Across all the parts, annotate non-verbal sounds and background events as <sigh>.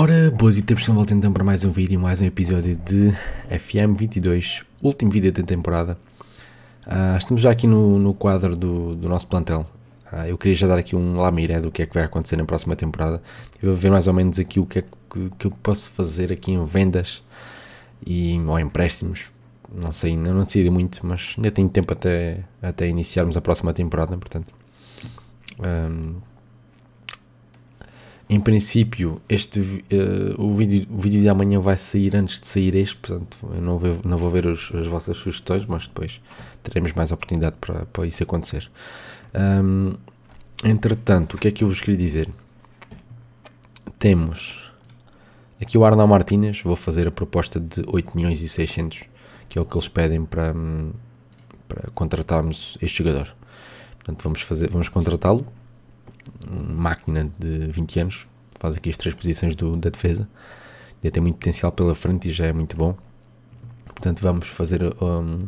Ora, boas e tempos, voltando então para mais um vídeo, mais um episódio de FM22, último vídeo da temporada. Uh, estamos já aqui no, no quadro do, do nosso plantel. Uh, eu queria já dar aqui um lamiré do que é que vai acontecer na próxima temporada. Eu vou ver mais ou menos aqui o que é que, que eu posso fazer aqui em vendas e, ou empréstimos. Não sei, ainda não decidi muito, mas ainda tenho tempo até, até iniciarmos a próxima temporada, portanto. Um, em princípio, este, uh, o, vídeo, o vídeo de amanhã vai sair antes de sair este, portanto, eu não, vou, não vou ver os, as vossas sugestões, mas depois teremos mais oportunidade para, para isso acontecer. Um, entretanto, o que é que eu vos queria dizer? Temos aqui o Arnaldo Martínez, vou fazer a proposta de 8 milhões e 600, que é o que eles pedem para, hum, para contratarmos este jogador. Portanto, vamos, fazer, vamos contratá-lo máquina de 20 anos, faz aqui as três posições do, da defesa. Ainda tem muito potencial pela frente e já é muito bom. Portanto, vamos fazer um,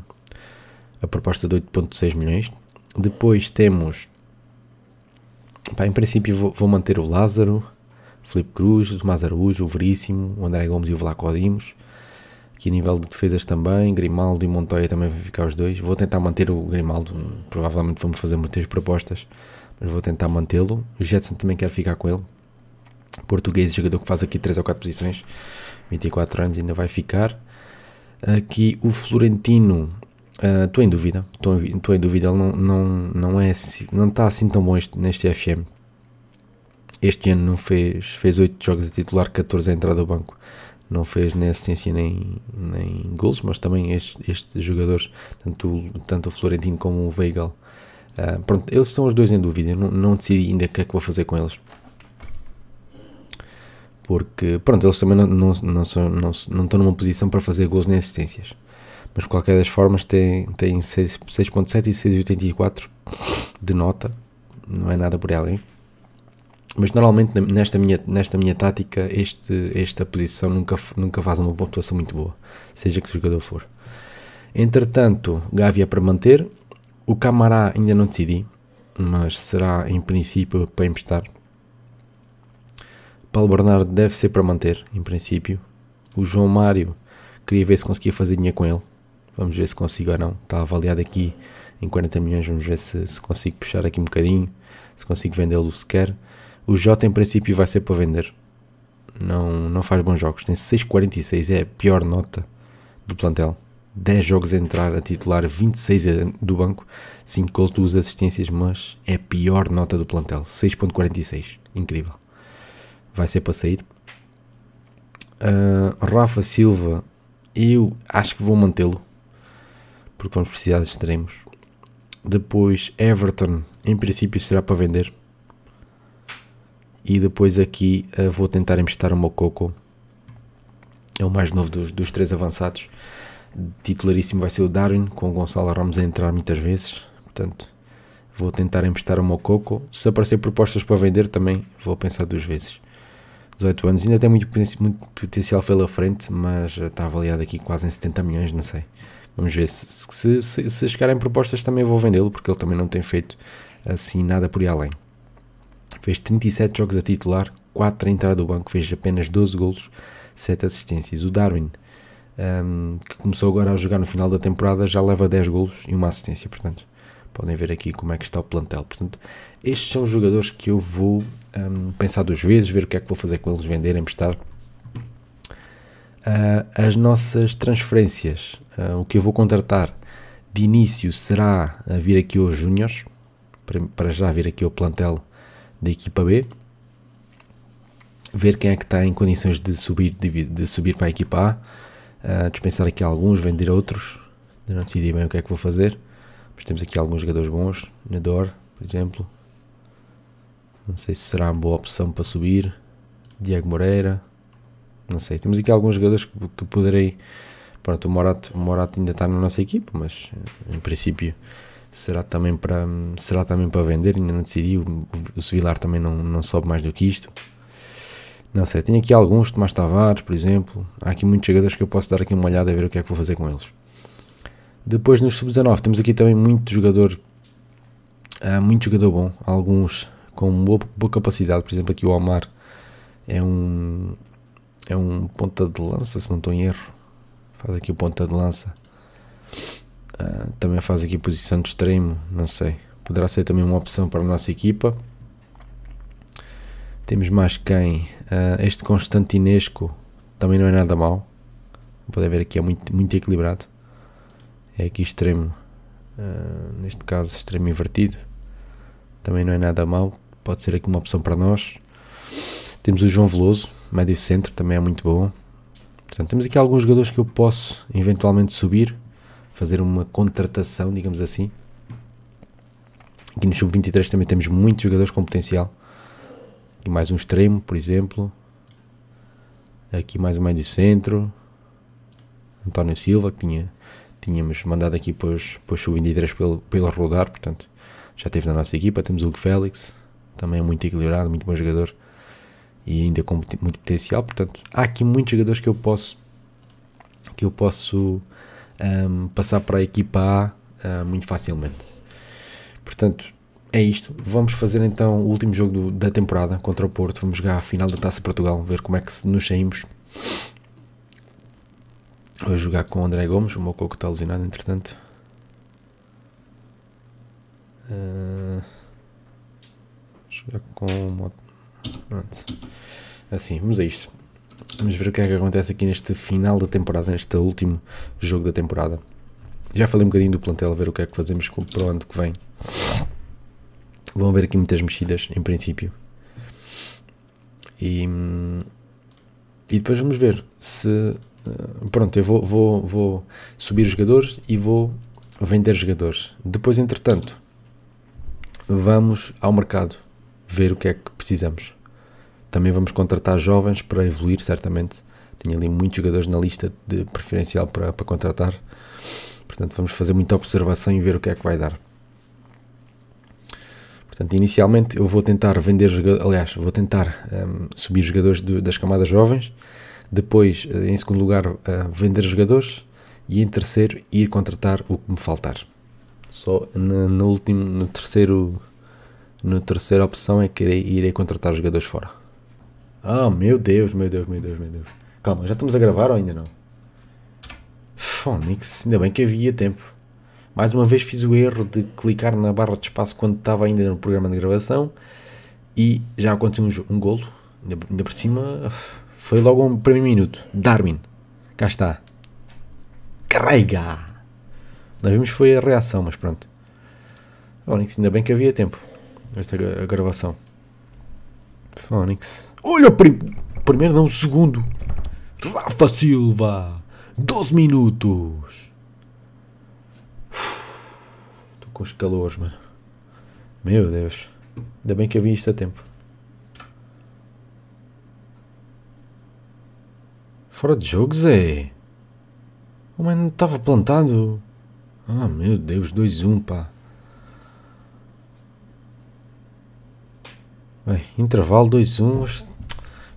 a proposta de 8,6 milhões. Depois temos, pá, em princípio, vou, vou manter o Lázaro, Felipe Cruz, o Tomás Araújo, o Veríssimo, o André Gomes e o Vlaco Dimos. Aqui a nível de defesas também, Grimaldo e Montoya também vão ficar os dois. Vou tentar manter o Grimaldo, provavelmente vamos fazer muitas propostas mas vou tentar mantê-lo. O Jetson também quer ficar com ele. Português, jogador que faz aqui 3 ou 4 posições, 24 anos, ainda vai ficar. Aqui o Florentino, estou uh, ah, em dúvida, estou em dúvida, ele não, não, não, é, não está assim tão bom este, neste FM. Este ano não fez, fez 8 jogos a titular, 14 a entrada ao banco não fez nem assistência nem, nem gols, mas também estes, estes jogadores, tanto, tanto o Florentino como o Weigl, ah, pronto, eles são os dois em dúvida. Não, não decidi ainda o que é que vou fazer com eles. Porque, pronto, eles também não, não, não, são, não, não estão numa posição para fazer gols nem assistências. Mas, de qualquer das formas, têm, têm 6.7 e 6.84 de nota. Não é nada por alguém. Mas, normalmente, nesta minha, nesta minha tática, este, esta posição nunca, nunca faz uma pontuação muito boa. Seja que jogador for. Entretanto, Gavi é para manter o Camará ainda não decidi, mas será em princípio para emprestar. Paulo Bernardo deve ser para manter, em princípio. O João Mário, queria ver se conseguia fazer dinheiro com ele. Vamos ver se consigo ou não. Está avaliado aqui em 40 milhões. Vamos ver se, se consigo puxar aqui um bocadinho. Se consigo vendê-lo sequer. O J em princípio vai ser para vender. Não, não faz bons jogos. Tem 6,46. É a pior nota do plantel. 10 jogos a entrar a titular, 26 do banco, 5 gols, 2 assistências, mas é a pior nota do plantel, 6.46, incrível. Vai ser para sair. Uh, Rafa Silva, eu acho que vou mantê-lo, porque vamos precisar de extremos. Depois Everton, em princípio será para vender. E depois aqui uh, vou tentar emprestar o Mococo. É o mais novo dos, dos três avançados titularíssimo vai ser o Darwin, com o Gonçalo Ramos a entrar muitas vezes. Portanto, vou tentar emprestar o Mococo. Se aparecer propostas para vender, também vou pensar duas vezes. 18 anos, ainda tem muito, muito potencial pela frente, mas está avaliado aqui quase em 70 milhões, não sei. Vamos ver se, se, se, se chegarem propostas também vou vendê-lo, porque ele também não tem feito assim nada por aí além. Fez 37 jogos a titular, 4 a entrar do banco, fez apenas 12 golos, 7 assistências. O Darwin um, que começou agora a jogar no final da temporada, já leva 10 golos e uma assistência, portanto, podem ver aqui como é que está o plantel. Portanto, estes são jogadores que eu vou um, pensar duas vezes, ver o que é que vou fazer com eles, vender, emprestar. Uh, as nossas transferências, uh, o que eu vou contratar de início será vir aqui aos Júniors, para já vir aqui ao plantel da equipa B, ver quem é que está em condições de subir, de, de subir para a equipa A ah, dispensar aqui alguns, vender outros. Ainda não decidi bem o que é que vou fazer, mas temos aqui alguns jogadores bons, Nador, por exemplo. Não sei se será uma boa opção para subir. Diego Moreira, não sei. Temos aqui alguns jogadores que, que poderei. Pronto, o Morato, o Morato ainda está na nossa equipa, mas eh, em princípio será também para, será também para vender. Ainda não decidi. O, o também não, não sobe mais do que isto. Não sei, tenho aqui alguns, Tomás Tavares, por exemplo. Há aqui muitos jogadores que eu posso dar aqui uma olhada a ver o que é que vou fazer com eles. Depois nos sub-19 temos aqui também muito jogador, uh, muito jogador bom, alguns com boa, boa, capacidade, por exemplo aqui o Omar é um é um ponta de lança, se não estou em erro, faz aqui o ponta de lança, uh, também faz aqui posição de extremo, não sei, poderá ser também uma opção para a nossa equipa. Temos mais quem? Uh, este Constantinesco também não é nada mal Podem ver aqui é muito, muito equilibrado. É aqui extremo, uh, neste caso extremo invertido. Também não é nada mal Pode ser aqui uma opção para nós. Temos o João Veloso, médio centro, também é muito bom. Portanto, temos aqui alguns jogadores que eu posso eventualmente subir, fazer uma contratação, digamos assim. Aqui no Sub-23 também temos muitos jogadores com potencial. Aqui mais um extremo, por exemplo. Aqui mais um meio de centro. António Silva, que tinha, tínhamos mandado aqui para pôs o 23 pelo, pelo rodar, portanto já teve na nossa equipa. Temos o Hugo Félix, também é muito equilibrado, muito bom jogador e ainda com muito potencial. Portanto, há aqui muitos jogadores que eu posso que eu posso um, passar para a equipa A uh, muito facilmente. Portanto, é isto. Vamos fazer então o último jogo do, da temporada contra o Porto. Vamos jogar a final da Taça Portugal, ver como é que nos saímos. Vou jogar com o André Gomes, o meu coco está alucinado, entretanto. Uh, jogar com Pronto. Assim, vamos a isto. Vamos ver o que é que acontece aqui neste final da temporada, neste último jogo da temporada. Já falei um bocadinho do plantel, ver o que é que fazemos para o ano que vem. Vão ver aqui muitas mexidas, em princípio. E, e depois vamos ver se. Eh, pronto, eu vou, vou, vou subir os jogadores e vou vender jogadores. Depois, entretanto, vamos ao mercado ver o que é que precisamos. Também vamos contratar jovens para evoluir, certamente. Tinha ali muitos jogadores na lista de preferencial para, para contratar. Portanto, vamos fazer muita observação e ver o que é que vai dar. Portanto, inicialmente eu vou tentar vender jogadores, aliás, vou tentar um, subir jogadores de, das camadas jovens, depois, eh, em segundo lugar, uh, vender jogadores e em terceiro, ir contratar o que me faltar. Só no, no último, no terceiro, no terceira opção é que irei, irei contratar jogadores fora. Ah, oh, meu Deus, meu Deus, meu Deus, meu Deus. Calma, já estamos a gravar ou ainda não? Phonics, ainda bem que havia tempo. Mais uma vez fiz o erro de clicar na barra de espaço quando estava ainda no programa de gravação e já aconteceu um, um golo, ainda, por cima, foi logo um primeiro minuto. Darwin, cá está. Carrega! Nós vimos foi a reação, mas pronto. Onix, ainda bem que havia tempo. Esta gravação. Onix. Olha o prim primeiro, não, o segundo. Rafa Silva, 12 minutos. com os calores, mano. Meu Deus. Ainda bem que eu vi isto a tempo. Fora de jogo, Zé. O mano estava plantado. Ah, meu Deus. 2-1, um, pá. Bem, intervalo 2-1. Um, este,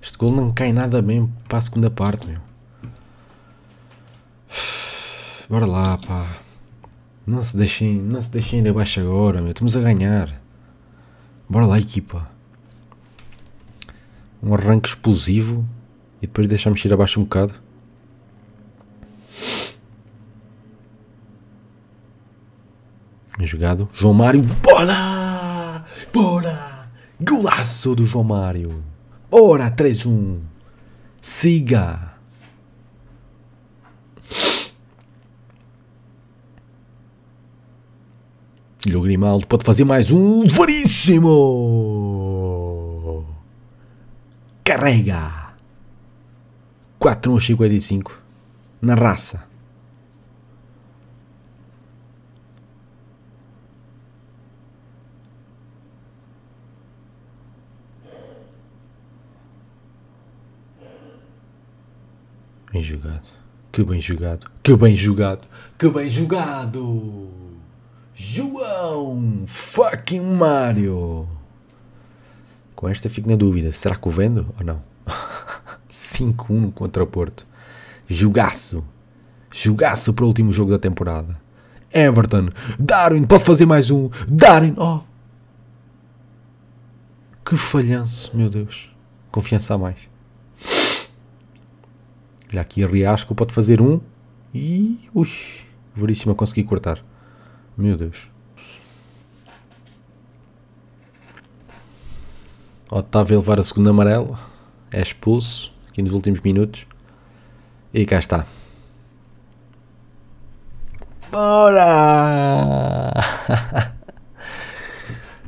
este gol não cai nada bem para a segunda parte, meu. Bora lá, pá. Não se deixem, não se deixem ir abaixo agora, meu. Estamos a ganhar. Bora lá, equipa. Um arranque explosivo e depois deixamos ir abaixo um bocado. Jogado. João Mário. Bora! Bora! Golaço do João Mário. Bora, 3-1. Siga! E o Grimaldo pode fazer mais um varíssimo. Carrega. 4 1 55 na raça. Bem jogado. Que bem jogado. Que bem jogado. Que bem jogado. João fucking Mario. Com esta fico na dúvida. Será que o vendo ou não? 5-1 <laughs> contra o Porto. Jogaço. Jogaço para o último jogo da temporada. Everton. Darwin pode fazer mais um. Darwin. Oh. Que falhanço, meu Deus. Confiança a mais. Olha aqui, Riasco pode fazer um. E. Ui. Veríssimo a conseguir cortar. Meu Deus. Otávio a levar a segunda amarela. É expulso. Aqui nos últimos minutos. E cá está. Bora! <laughs>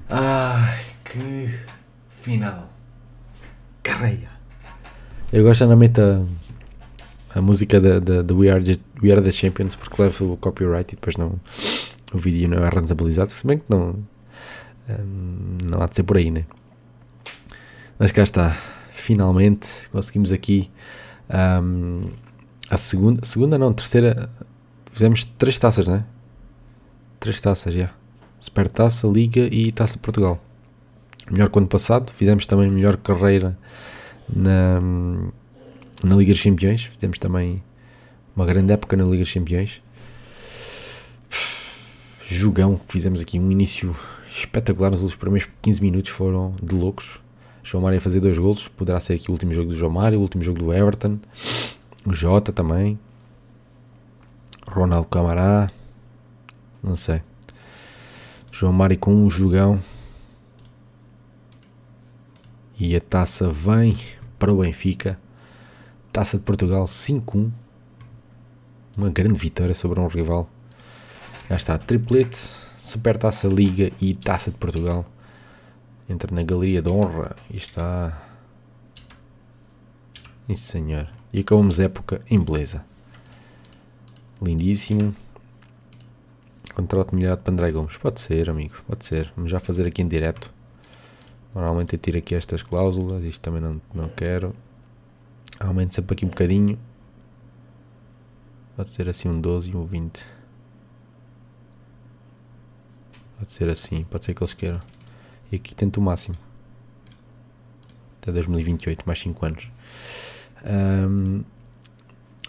Ai, que final. Carreia. Eu gosto na meta a música da, da, We, Are the, Champions porque leva o copyright e depois não o vídeo não é rentabilizado, se bem que não, hum, não há de ser por aí, né? Mas cá está, finalmente conseguimos aqui um, a segunda, segunda não, terceira, fizemos três taças, né? Três taças, já. Yeah. Super Taça, Liga e Taça de Portugal. Melhor que o ano passado, fizemos também melhor carreira na, hum, na Liga dos Campeões, fizemos também uma grande época na Liga dos Campeões jogão que fizemos aqui, um início espetacular nos primeiros 15 minutos, foram de loucos. João Mário a fazer dois golos, poderá ser aqui o último jogo do João Mário, o último jogo do Everton, o Jota também, Ronaldo Camará, não sei. João Mário com um jogão. E a taça vem para o Benfica. Taça de Portugal 5-1. Uma grande vitória sobre um rival já está, triplete, supertaça Liga e Taça de Portugal. Entra na Galeria de Honra e está... Isso senhor. E acabamos a época em beleza. Lindíssimo. Contrato melhorado para André Gomes. Pode ser, amigo, pode ser. Vamos já fazer aqui em direto. Normalmente eu tiro aqui estas cláusulas, isto também não, não quero. Aumento sempre aqui um bocadinho. Pode ser assim um 12 e um 20. Pode ser assim, pode ser que eles queiram. E aqui tento o máximo. Até 2028, mais 5 anos. Um,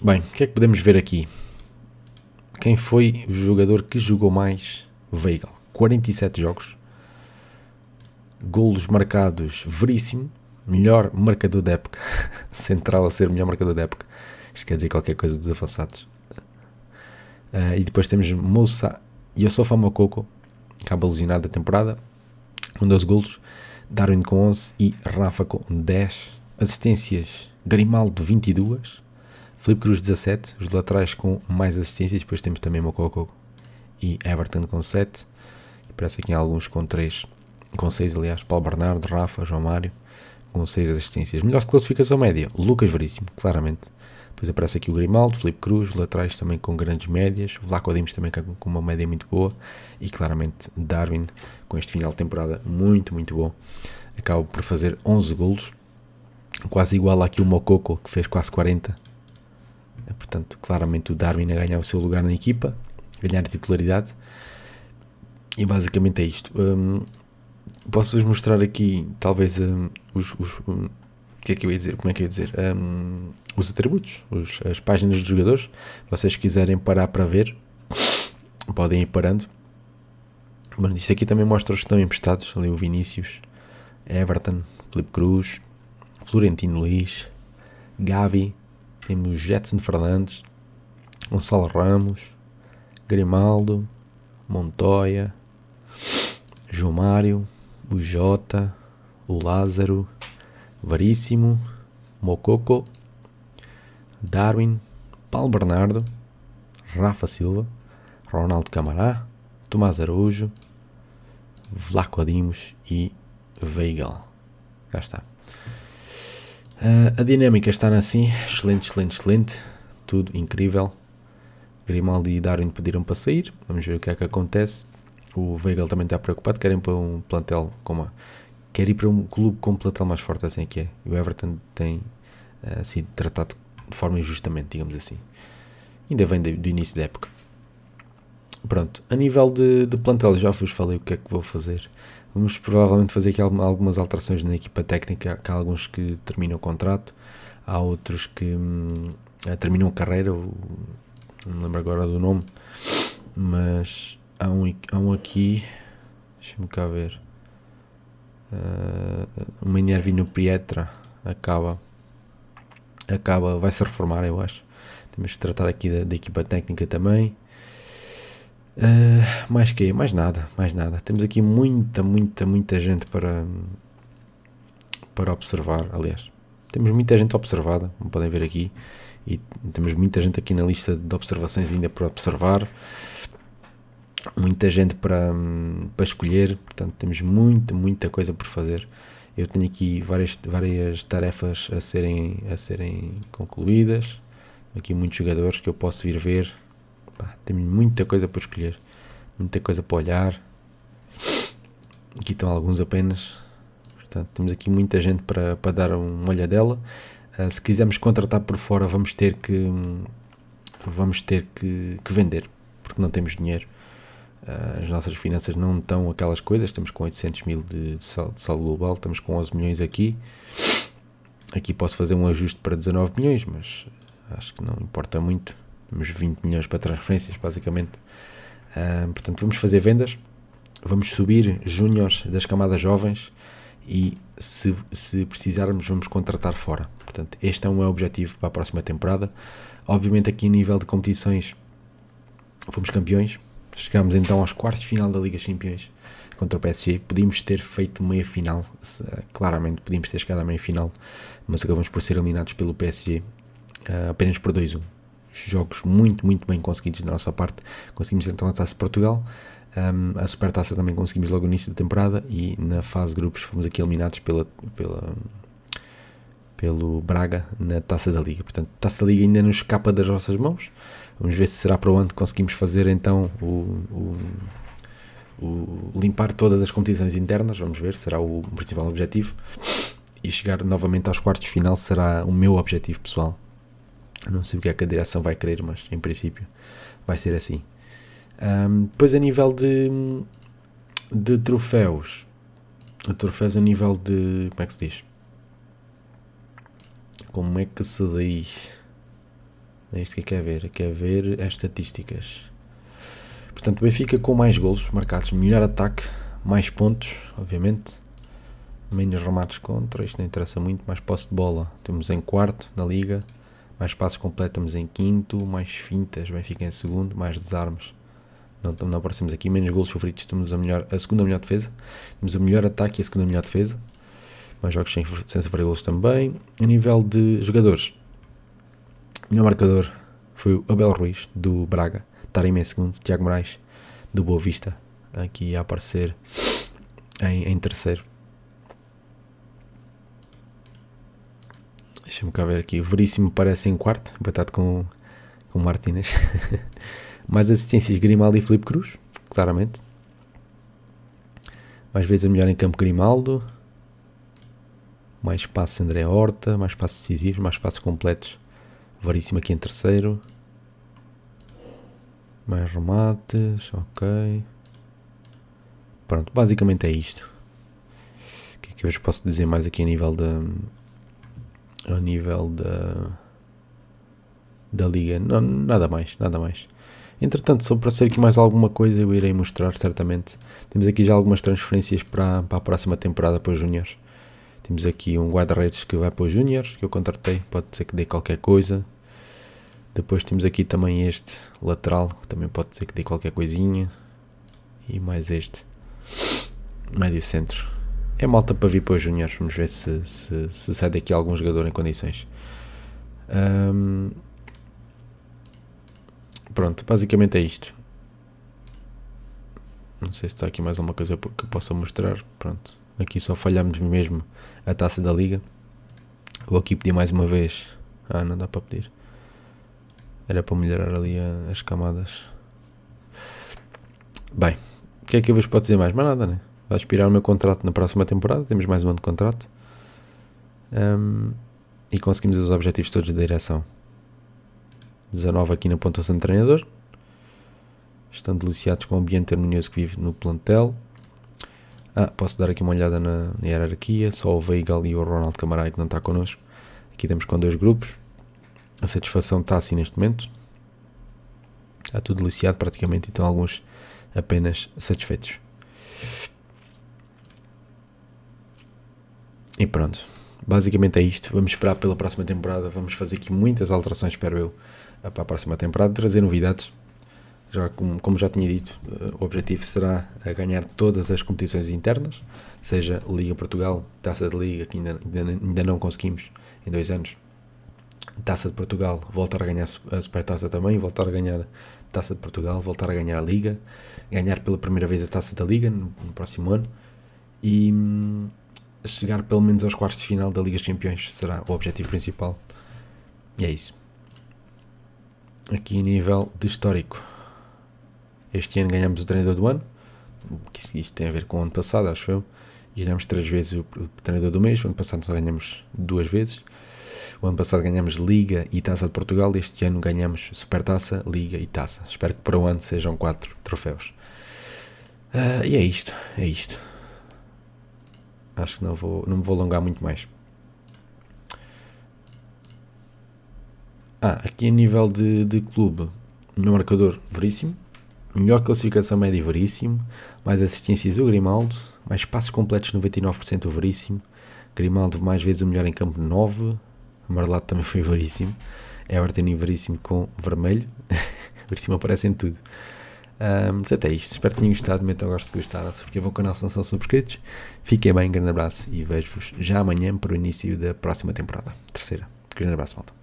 bem, o que é que podemos ver aqui? Quem foi o jogador que jogou mais? Weigl. 47 jogos. Golos marcados, veríssimo. Melhor marcador da época. <laughs> Central a ser melhor marcador da época. Isto quer dizer qualquer coisa dos afastados. Uh, ah, e depois temos Moussa Yosofa Mokoko, acaba lesionado a temporada, com 12 golos, Darwin com 11 e Rafa com 10 assistências, Grimaldo 22, Felipe Cruz 17, os laterais com mais assistências, depois temos também Mococo e Everton com 7, e parece aqui alguns com 3, com 6 aliás, Paulo Bernardo, Rafa, João Mário, com 6 assistências. Melhor classificação média, Lucas Veríssimo, claramente, depois aparece aqui o Grimaldo, Felipe Cruz, laterais também com grandes médias, Vlaco Dimes também com uma média muito boa e claramente Darwin com este final de temporada muito, muito bom. Acaba por fazer 11 golos, quase igual aqui o Mococo que fez quase 40. É, portanto, claramente o Darwin a ganhar o seu lugar na equipa, ganhar a titularidade. E basicamente é isto. Um, Posso-vos mostrar aqui, talvez, um, os, os hum, que é que eu ia dizer? Como é que eu ia dizer? Um, os atributos, os, as páginas dos jogadores. Vocês quiserem parar para ver, podem ir parando. Mas isto aqui também mostra os que estão emprestados. Ali o Vinícius, Everton, Felipe Cruz, Florentino Luiz, Gavi, temos Jetson Fernandes, Gonçalo Ramos, Grimaldo, Montoya, João Mário, o Jota, o Lázaro, Veríssimo, Mococo, Darwin, Paulo Bernardo, Rafa Silva, Ronaldo Camará, Tomás Araújo, Vlaco e Veigal. Cá está. Uh, a dinâmica está assim, excelente, excelente, excelente, tudo incrível. Grimaldi e Darwin pediram para sair, vamos ver o que é que acontece. O Weigel também está preocupado, querem pôr um plantel com uma quer ir para um clube com um plantel mais forte, assim é que é. E o Everton tem uh, eh, sido assim, tratado de forma injustamente, digamos assim. Ainda vem de, do início da época. Pronto, a nível de, de plantel, já vos falei o que é que vou fazer. Vamos provavelmente fazer aqui algumas alterações na equipa técnica. Há alguns que terminam o contrato, há outros que hum, terminam a carreira. Não me lembro agora do nome, mas há um, há um aqui. Deixa-me cá ver uh, uma Pietra acaba, acaba, vai se reformar, eu acho. Temos que tratar aqui da, da equipa técnica também. Uh, mais que mais nada, mais nada. Temos aqui muita, muita, muita gente para para observar. Aliás, temos muita gente observada, como podem ver aqui, e temos muita gente aqui na lista de observações ainda para observar muita gente para, para escolher, portanto temos muita, muita coisa por fazer. Eu tenho aqui várias, várias tarefas a serem, a serem concluídas, aqui muitos jogadores que eu posso vir ver, Pá, temos muita coisa para escolher, muita coisa para olhar, aqui estão alguns apenas, portanto temos aqui muita gente para, para dar uma olhadela. Uh, se quisermos contratar por fora vamos ter que, vamos ter que, que vender, porque não temos dinheiro eh, as nossas finanças não estão aquelas coisas, estamos com 800 mil de, de, saldo global, estamos com 11 milhões aqui. Aqui posso fazer um ajuste para 19 milhões, mas acho que não importa muito. Temos 20 milhões para transferências, basicamente. Uh, portanto, vamos fazer vendas, vamos subir júniores das camadas jovens e, se, se precisarmos, vamos contratar fora. Portanto, este é um objetivo para a próxima temporada. Obviamente, aqui, a nível de competições, fomos campeões, Chegámos então aos quartos de final da Liga Champions contra o PSG. Podíamos ter feito meia final, eh, claramente podíamos ter chegado à meia final, mas acabamos por ser eliminados pelo PSG eh, apenas por 2-1. Jogos muito, muito bem conseguidos da nossa parte. Conseguimos então a taça de Portugal, ehm, a Supertaça também conseguimos logo no início da temporada e na fase de grupos fomos aqui eliminados pela, pela, pelo Braga na Taça da Liga. Portanto, a Taça da Liga ainda nos escapa das nossas mãos. Vamos ver se será para o ano que conseguimos fazer então o, o, o limpar todas as competições internas. Vamos ver, será o principal objetivo. E chegar novamente aos quartos de final será o meu objetivo pessoal. não sei o que é que a direção vai querer, mas em princípio vai ser assim. Um, depois a nível de, de troféus, a troféus a nível de. como é que se diz? Como é que se diz? É isto que quer ver, quer ver as estatísticas. Portanto, o Benfica com mais golos marcados, melhor ataque, mais pontos, obviamente. Menos remates contra, isto não interessa muito. Mais posse de bola, temos em quarto na liga. Mais passos completos, temos em quinto. Mais fintas, Benfica em segundo. Mais desarmes, não, não aparecemos aqui. Menos golos sofridos, temos a, melhor, a segunda melhor defesa. Temos o melhor ataque e a segunda melhor defesa. Mais jogos sem, sem sofrer golos também. A nível de jogadores, o meu marcador foi o Abel Ruiz, do Braga, estar em segundo, Tiago Moraes, do Boa Vista, aqui a aparecer em, em terceiro. Deixa-me cá ver aqui. Veríssimo parece em quarto, batado com, com Martínez. <laughs> Mais assistências Grimaldo e Felipe Cruz, claramente. Mais vezes a melhor em campo Grimaldo. Mais passos André Horta, mais passos decisivos, mais passos completos Varíssimo aqui em terceiro. Mais remates, ok. Pronto, basicamente é isto. O que é que eu vos posso dizer mais aqui a nível da... A nível da... Da liga. Não, nada mais, nada mais. Entretanto, se ser aqui mais alguma coisa, eu irei mostrar certamente. Temos aqui já algumas transferências para, para a próxima temporada para os juniors. Temos aqui um guarda-redes que vai para os Júniores, que eu contratei, pode ser que dê qualquer coisa. Depois temos aqui também este lateral, que também pode ser que dê qualquer coisinha. E mais este, médio centro. É malta para vir para os Júniores, vamos ver se, se, se, sai daqui algum jogador em condições. Um, pronto, basicamente é isto. Não sei se está aqui mais alguma coisa que eu possa mostrar. Pronto. Aqui só falhámos mesmo a taça da liga. Vou aqui pedir mais uma vez. Ah, não dá para pedir. Era para melhorar ali as camadas. Bem, o que é que eu vos posso dizer mais? Mais nada, né? Vai expirar o meu contrato na próxima temporada. Temos mais um ano de contrato. Um, e conseguimos os objetivos todos da direção. 19 aqui na pontuação de treinador. Estão deliciados com o ambiente harmonioso que vive no plantel. Ah, posso dar aqui uma olhada na, hierarquia, só o Veigal e o Ronaldo Camarai é que não está connosco. Aqui temos com dois grupos. A satisfação está assim neste momento. Está tudo deliciado praticamente, então alguns apenas satisfeitos. E pronto. Basicamente é isto. Vamos esperar pela próxima temporada. Vamos fazer aqui muitas alterações, espero eu, para a próxima temporada. Trazer novidades. Já como, como já tinha dito, eh, o objetivo será ganhar todas as competições internas, seja Liga Portugal, Taça de Liga, que ainda, ainda, ainda não conseguimos em dois anos, Taça de Portugal, voltar a ganhar a Supertaça também, voltar a ganhar Taça de Portugal, voltar a ganhar a Liga, ganhar pela primeira vez a Taça da Liga no, no próximo ano e hum, chegar pelo menos aos quartos de final da Liga dos Campeões será o objetivo principal. E é isso. Aqui nível de histórico. Este ano ganhamos o treinador do ano, que isto, tem a ver com o ano passado, acho eu. ganhamos três vezes o, treinador do mês. O ano passado só ganhamos duas vezes. O ano passado ganhamos Liga e Taça de Portugal. Este ano ganhamos Supertaça, Liga e Taça. Espero que para o ano sejam quatro troféus. Uh, e é isto, é isto. Acho que não, vou, não me vou alongar muito mais. Ah, aqui a nível de, de clube, o meu marcador, veríssimo. Melhor classificação média o Veríssimo, mais assistências o Grimaldo, mais passos completos 99% o Veríssimo, Grimaldo mais vezes o melhor em campo 9, amarelado também foi Veríssimo, Everton e Veríssimo com vermelho, <laughs> Veríssimo aparece em tudo. Um, portanto é isto, espero que tenham gostado, metam o gosto de gostar, porque o canal são subscritos, fiquem bem, grande abraço e vejo-vos já amanhã para o início da próxima temporada, terceira. Grande abraço, malta.